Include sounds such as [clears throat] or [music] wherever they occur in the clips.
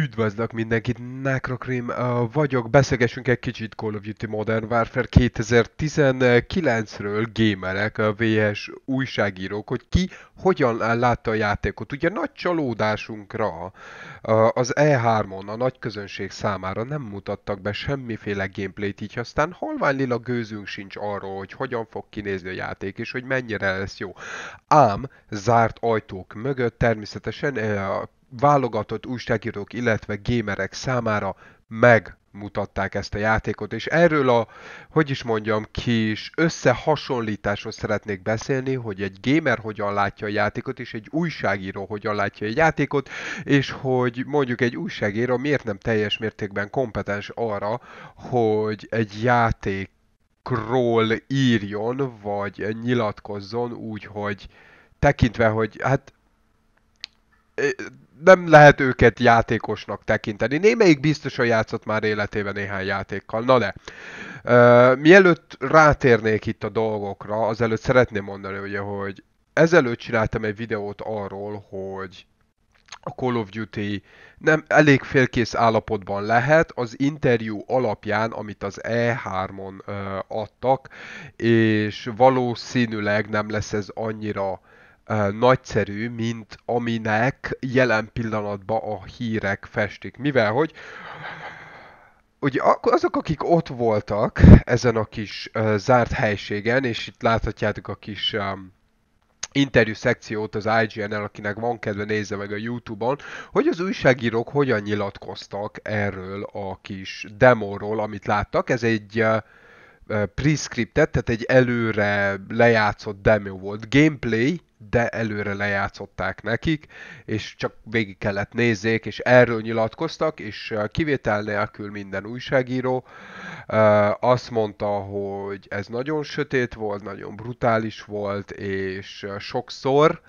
Üdvözlök mindenkit, Necrocream vagyok, beszélgessünk egy kicsit Call of Duty Modern Warfare 2019-ről gamerek, a VS újságírók, hogy ki hogyan látta a játékot. Ugye nagy csalódásunkra az E3-on a nagy közönség számára nem mutattak be semmiféle gameplayt, így aztán halvány lila gőzünk sincs arról, hogy hogyan fog kinézni a játék, és hogy mennyire lesz jó. Ám zárt ajtók mögött természetesen eh, válogatott újságírók, illetve gémerek számára megmutatták ezt a játékot, és erről a, hogy is mondjam, kis összehasonlításról szeretnék beszélni, hogy egy gamer hogyan látja a játékot, és egy újságíró hogyan látja a játékot, és hogy mondjuk egy újságíró miért nem teljes mértékben kompetens arra, hogy egy játékról írjon, vagy nyilatkozzon úgy, hogy tekintve, hogy hát nem lehet őket játékosnak tekinteni. Némelyik biztosan játszott már életében néhány játékkal. Na de, uh, mielőtt rátérnék itt a dolgokra, azelőtt szeretném mondani, ugye, hogy ezelőtt csináltam egy videót arról, hogy a Call of Duty nem elég félkész állapotban lehet az interjú alapján, amit az E3-on uh, adtak, és valószínűleg nem lesz ez annyira nagyszerű, mint aminek jelen pillanatban a hírek festik. Mivel, hogy ugye azok, akik ott voltak ezen a kis uh, zárt helységen, és itt láthatjátok a kis um, interjú szekciót az IGN-el, akinek van kedve nézze meg a Youtube-on, hogy az újságírók hogyan nyilatkoztak erről a kis demóról, amit láttak. Ez egy uh, prescriptet, tehát egy előre lejátszott demo volt. Gameplay, de előre lejátszották nekik, és csak végig kellett nézzék, és erről nyilatkoztak, és kivétel nélkül minden újságíró azt mondta, hogy ez nagyon sötét volt, nagyon brutális volt, és sokszor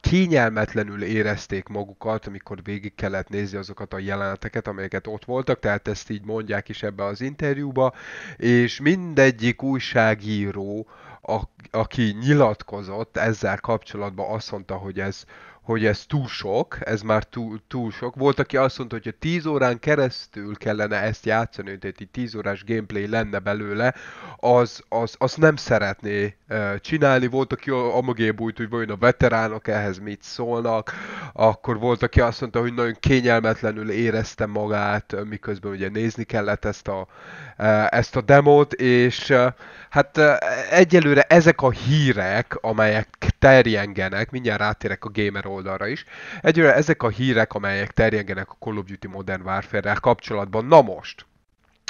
kényelmetlenül érezték magukat, amikor végig kellett nézni azokat a jeleneteket, amelyeket ott voltak, tehát ezt így mondják is ebbe az interjúba, és mindegyik újságíró, a, aki nyilatkozott ezzel kapcsolatban, azt mondta, hogy ez hogy ez túl sok, ez már túl, túl sok. Volt, aki azt mondta, hogy ha 10 órán keresztül kellene ezt játszani, tehát egy 10 órás gameplay lenne belőle, az, az, az nem szeretné csinálni. Volt, aki amögé bújt, hogy vajon a veteránok ehhez mit szólnak, akkor volt, aki azt mondta, hogy nagyon kényelmetlenül érezte magát, miközben ugye nézni kellett ezt a, ezt a demót, és hát egyelőre ezek a hírek, amelyek terjengenek, mindjárt rátérek a gamer oldalra is, egyre ezek a hírek, amelyek terjengenek a Call of Duty Modern Warfare-rel kapcsolatban, na most,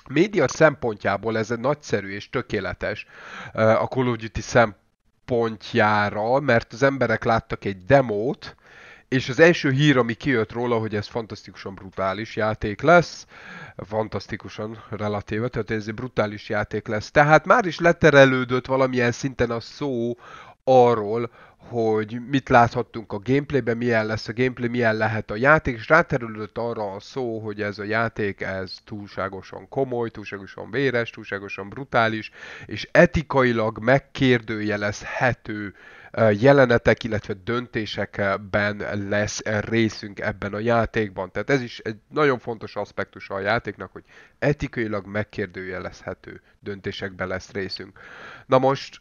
média szempontjából ez egy nagyszerű és tökéletes a Call of Duty szempontjára, mert az emberek láttak egy demót, és az első hír, ami kijött róla, hogy ez fantasztikusan brutális játék lesz, fantasztikusan relatíve, tehát ez egy brutális játék lesz. Tehát már is leterelődött valamilyen szinten a szó arról, hogy mit láthattunk a gameplayben, milyen lesz a gameplay, milyen lehet a játék, és ráterülött arra a szó, hogy ez a játék ez túlságosan komoly, túlságosan véres, túlságosan brutális, és etikailag megkérdőjelezhető jelenetek, illetve döntésekben lesz részünk ebben a játékban. Tehát ez is egy nagyon fontos aspektus a játéknak, hogy etikailag megkérdőjelezhető döntésekben lesz részünk. Na most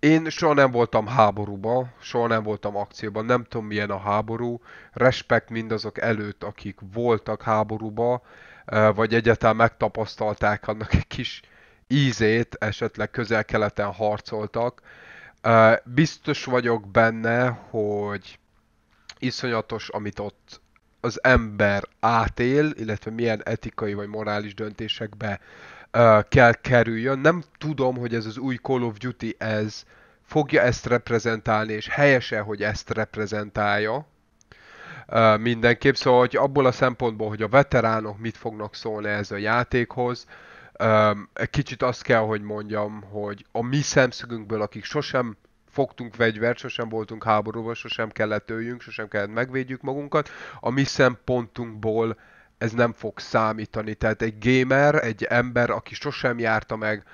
én soha nem voltam háborúban, soha nem voltam akcióban, nem tudom milyen a háború. Respekt mindazok előtt, akik voltak háborúba, vagy egyáltalán megtapasztalták annak egy kis ízét, esetleg közel-keleten harcoltak. Biztos vagyok benne, hogy iszonyatos, amit ott az ember átél, illetve milyen etikai vagy morális döntésekbe uh, kell kerüljön. Nem tudom, hogy ez az új Call of Duty ez fogja ezt reprezentálni, és helyese, hogy ezt reprezentálja uh, mindenképp. Szóval hogy abból a szempontból, hogy a veteránok mit fognak szólni ez a játékhoz, um, kicsit azt kell, hogy mondjam, hogy a mi szemszögünkből, akik sosem fogtunk fegyvert, sosem voltunk háborúban, sosem kellett öljünk, sosem kellett megvédjük magunkat, a mi szempontunkból ez nem fog számítani. Tehát egy gamer, egy ember, aki sosem járta meg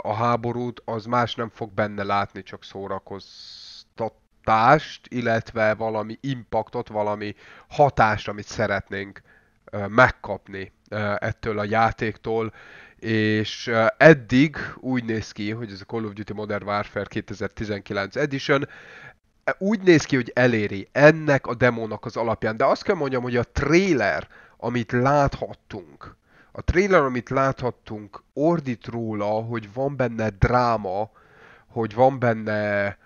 a háborút, az más nem fog benne látni, csak szórakoztatást, illetve valami impaktot, valami hatást, amit szeretnénk megkapni ettől a játéktól, és eddig úgy néz ki, hogy ez a Call of Duty Modern Warfare 2019 Edition, úgy néz ki, hogy eléri ennek a demónak az alapján, de azt kell mondjam, hogy a trailer amit láthattunk, a trailer, amit láthattunk, ordít róla, hogy van benne dráma, hogy van benne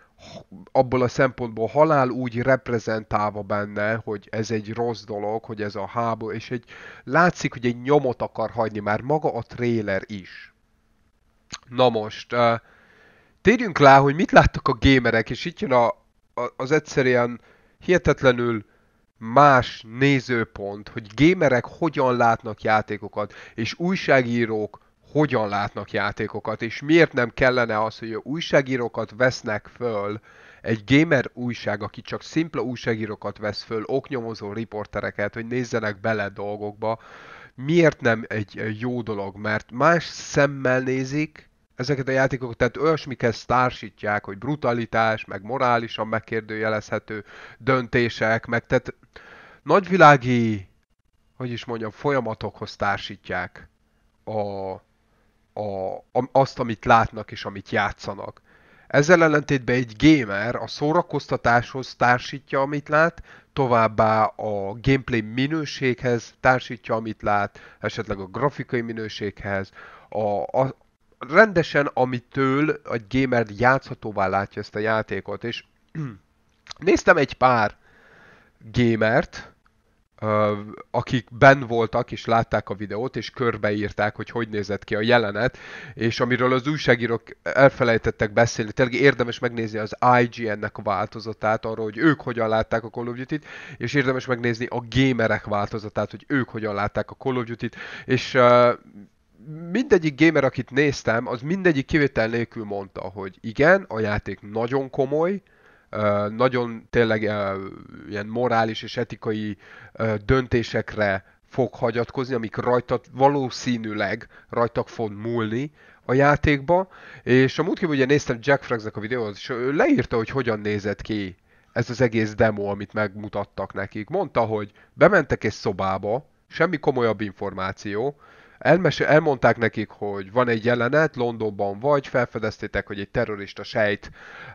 abból a szempontból halál úgy reprezentálva benne, hogy ez egy rossz dolog, hogy ez a háború, és egy, látszik, hogy egy nyomot akar hagyni már maga a trailer is. Na most, térjünk rá, hogy mit láttak a gémerek, és itt jön a, a, az egyszerűen hihetetlenül más nézőpont, hogy gémerek hogyan látnak játékokat, és újságírók hogyan látnak játékokat, és miért nem kellene az, hogy a újságírókat vesznek föl, egy gamer újság, aki csak szimpla újságírókat vesz föl, oknyomozó riportereket, hogy nézzenek bele dolgokba, miért nem egy jó dolog? Mert más szemmel nézik, ezeket a játékokat, tehát olyasmikhez társítják, hogy brutalitás, meg morálisan megkérdőjelezhető döntések, meg tehát nagyvilági, hogy is mondjam, folyamatokhoz társítják a, a, a, azt, amit látnak és amit játszanak. Ezzel ellentétben egy gamer a szórakoztatáshoz társítja, amit lát, továbbá a gameplay minőséghez társítja, amit lát, esetleg a grafikai minőséghez, a, a, rendesen, amitől a gamer játszhatóvá látja ezt a játékot, és [clears throat] néztem egy pár gamert, akik ben voltak és látták a videót, és körbeírták, hogy hogy nézett ki a jelenet, és amiről az újságírók elfelejtettek beszélni, tényleg érdemes megnézni az IGN-nek a változatát, arról, hogy ők hogyan látták a Call of Duty-t, és érdemes megnézni a gamerek változatát, hogy ők hogyan látták a Call of Duty-t, és uh, mindegyik gamer, akit néztem, az mindegyik kivétel nélkül mondta, hogy igen, a játék nagyon komoly, nagyon tényleg ilyen morális és etikai döntésekre fog hagyatkozni, amik rajta valószínűleg rajtak fog múlni a játékba, és a múltkép ugye néztem Jack Fragsnak a videót, és ő leírta, hogy hogyan nézett ki ez az egész demo, amit megmutattak nekik. Mondta, hogy bementek egy szobába, semmi komolyabb információ, Elmese, elmondták nekik, hogy van egy jelenet, Londonban vagy, felfedeztétek, hogy egy terrorista sejt,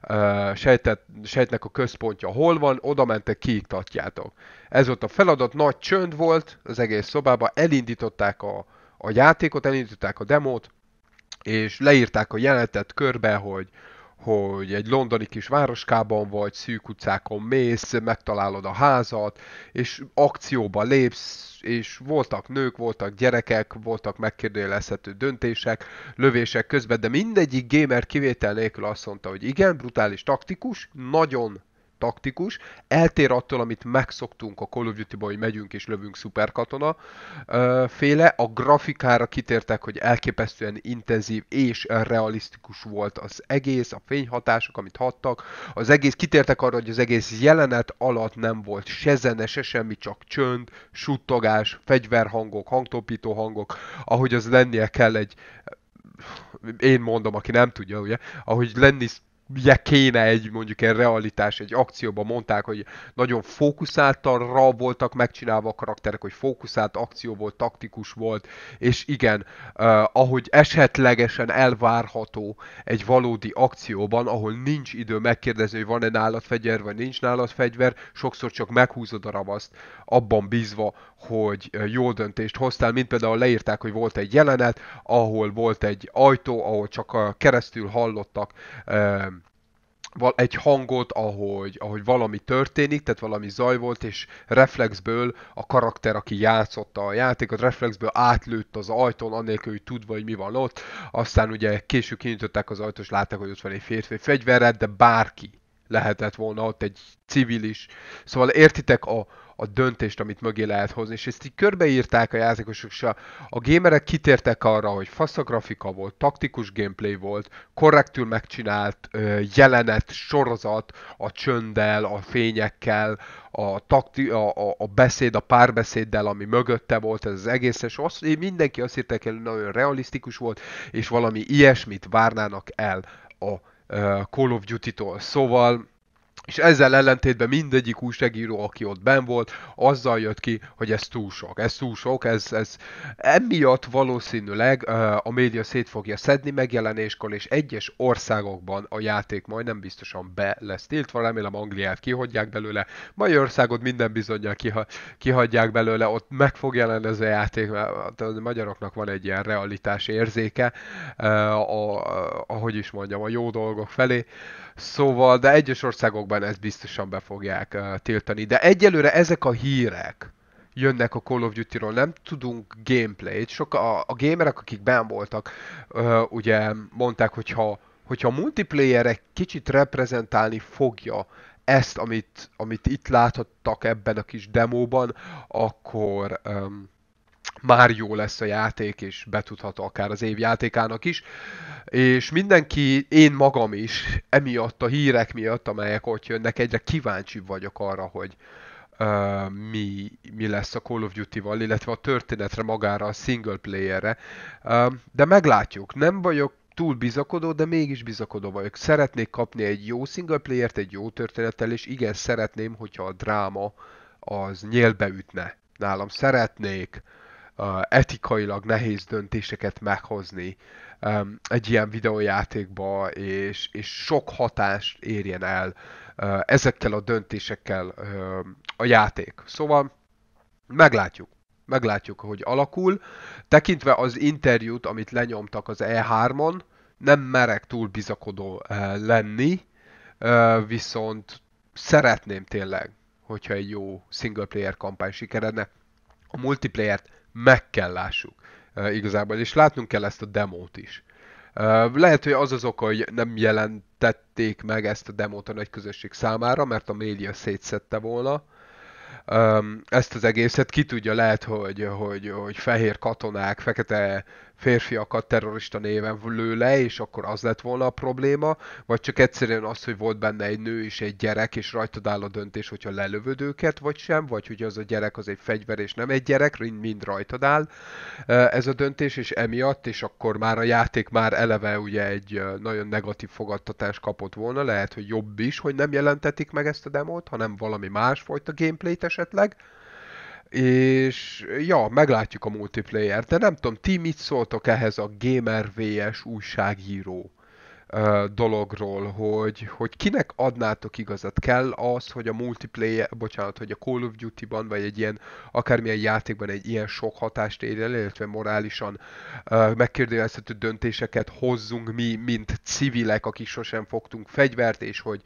uh, sejtet, sejtnek a központja hol van, oda mentek, kiiktatjátok. Ez volt a feladat, nagy csönd volt az egész szobában, elindították a, a játékot, elindították a demót, és leírták a jelenetet körbe, hogy hogy egy londoni kis városkában vagy, szűk utcákon mész, megtalálod a házat, és akcióba lépsz, és voltak nők, voltak gyerekek, voltak megkérdőjelezhető döntések, lövések közben, de mindegyik gamer kivétel nélkül azt mondta, hogy igen, brutális taktikus, nagyon taktikus, eltér attól, amit megszoktunk a Call of Duty-ba, hogy megyünk és lövünk szuperkatona féle. A grafikára kitértek, hogy elképesztően intenzív és realisztikus volt az egész, a fényhatások, amit hattak. Az egész kitértek arra, hogy az egész jelenet alatt nem volt se zene, se semmi, csak csönd, suttogás, fegyverhangok, hangtopító hangok, ahogy az lennie kell egy én mondom, aki nem tudja, ugye, ahogy lenni ugye kéne egy mondjuk egy realitás, egy akcióban mondták, hogy nagyon rá voltak megcsinálva a karakterek, hogy fókuszált akció volt, taktikus volt, és igen, uh, ahogy esetlegesen elvárható egy valódi akcióban, ahol nincs idő megkérdezni, hogy van-e nálad fegyver, vagy nincs nálad fegyver, sokszor csak meghúzod a ravaszt, abban bízva, hogy jó döntést hoztál, mint például leírták, hogy volt egy jelenet, ahol volt egy ajtó, ahol csak keresztül hallottak uh, egy hangot, ahogy, ahogy valami történik, tehát valami zaj volt, és reflexből a karakter, aki játszotta a játékot, reflexből átlőtt az ajtón, anélkül, hogy tudva, hogy mi van ott. Aztán ugye később kinyitották az ajtót, és látták, hogy ott van egy férfi fegyverrel, de bárki lehetett volna ott egy civilis. Szóval értitek, a, a döntést, amit mögé lehet hozni. És ezt így körbeírták a játékosok, és a, a gamerek kitértek arra, hogy fasz a grafika volt, taktikus gameplay volt, korrektül megcsinált ö, jelenet, sorozat, a csönddel, a fényekkel, a, takti, a, a, a beszéd, a párbeszéddel, ami mögötte volt, ez az egész, és azt, mindenki azt írták el, hogy nagyon realisztikus volt, és valami ilyesmit várnának el a Call of Duty-tól. Szóval és ezzel ellentétben mindegyik újságíró, aki ott ben volt, azzal jött ki, hogy ez túl sok, ez túl sok, ez, ez emiatt valószínűleg a média szét fogja szedni megjelenéskor, és egyes országokban a játék majdnem biztosan be lesz tiltva, remélem Angliát kihagyják belőle, Magyarországot minden bizonyal kihagyják belőle, ott meg fog jelenni ez a játék, mert a magyaroknak van egy ilyen realitás érzéke, a, a, ahogy is mondjam, a jó dolgok felé, szóval, de egyes országokban nyilván ezt biztosan be fogják uh, tiltani. De egyelőre ezek a hírek jönnek a Call of Duty-ról, nem tudunk gameplayt. Sok a, a gamerek, akik ben voltak, uh, ugye mondták, hogyha, hogyha a multiplayer egy kicsit reprezentálni fogja ezt, amit, amit itt láthattak ebben a kis demóban, akkor, um, már jó lesz a játék, és betudhat akár az év játékának is. És mindenki, én magam is, emiatt a hírek miatt, amelyek ott jönnek, egyre kíváncsibb vagyok arra, hogy uh, mi, mi lesz a Call of Duty-val, illetve a történetre magára, a single playerre. Uh, de meglátjuk, nem vagyok túl bizakodó, de mégis bizakodó vagyok. Szeretnék kapni egy jó single player-t egy jó történettel, és igen, szeretném, hogyha a dráma az nyélbe ütne. Nálam szeretnék etikailag nehéz döntéseket meghozni um, egy ilyen videójátékba, és, és sok hatást érjen el uh, ezekkel a döntésekkel um, a játék. Szóval meglátjuk meglátjuk, hogy alakul. Tekintve az interjút, amit lenyomtak az E3-on, nem merek túl bizakodó uh, lenni, uh, viszont szeretném tényleg, hogyha egy jó single player kampány sikeredne. A multiplayer-t meg kell lássuk e, igazából, és látnunk kell ezt a demót is. E, lehet, hogy az az oka, hogy nem jelentették meg ezt a demót a nagy közösség számára, mert a média szétszette volna, ezt az egészet. Ki tudja, lehet, hogy, hogy, hogy fehér katonák, fekete férfiakat terrorista néven lő le, és akkor az lett volna a probléma, vagy csak egyszerűen az, hogy volt benne egy nő és egy gyerek, és rajtad áll a döntés, hogyha lelövöd őket, vagy sem, vagy hogy az a gyerek az egy fegyver, és nem egy gyerek, mind rajtad áll ez a döntés, és emiatt, és akkor már a játék már eleve ugye egy nagyon negatív fogadtatást kapott volna, lehet, hogy jobb is, hogy nem jelentetik meg ezt a demót, hanem valami másfajta gameplayt esetleg, és ja, meglátjuk a multiplayer, de nem tudom, ti mit szóltok ehhez a Gamer VS újságíró dologról, hogy, hogy kinek adnátok igazat? Kell az, hogy a multiplayer, bocsánat, hogy a Call of Duty-ban, vagy egy ilyen akármilyen játékban egy ilyen sok hatást érjen, illetve morálisan uh, megkérdőjelezhető döntéseket hozzunk mi, mint civilek, akik sosem fogtunk fegyvert, és hogy,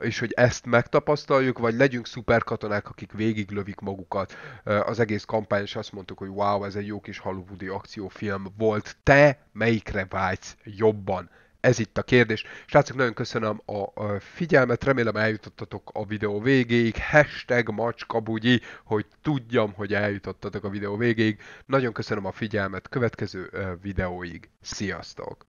és hogy ezt megtapasztaljuk, vagy legyünk szuperkatonák, akik végiglövik magukat uh, az egész kampány, és azt mondtuk, hogy wow, ez egy jó kis Hollywoodi akciófilm volt. Te melyikre vágysz jobban? Ez itt a kérdés. Srácok, nagyon köszönöm a, a figyelmet, remélem eljutottatok a videó végéig. Hashtag macskabugyi, hogy tudjam, hogy eljutottatok a videó végéig. Nagyon köszönöm a figyelmet, következő videóig. Sziasztok!